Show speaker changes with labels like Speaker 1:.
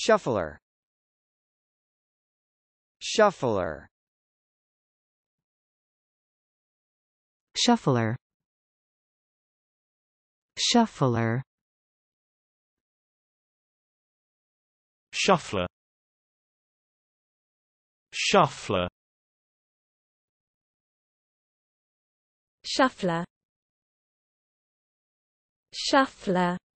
Speaker 1: Shuffler Shuffler Shuffler Shuffler Shuffler Shuffler Shuffler Shuffler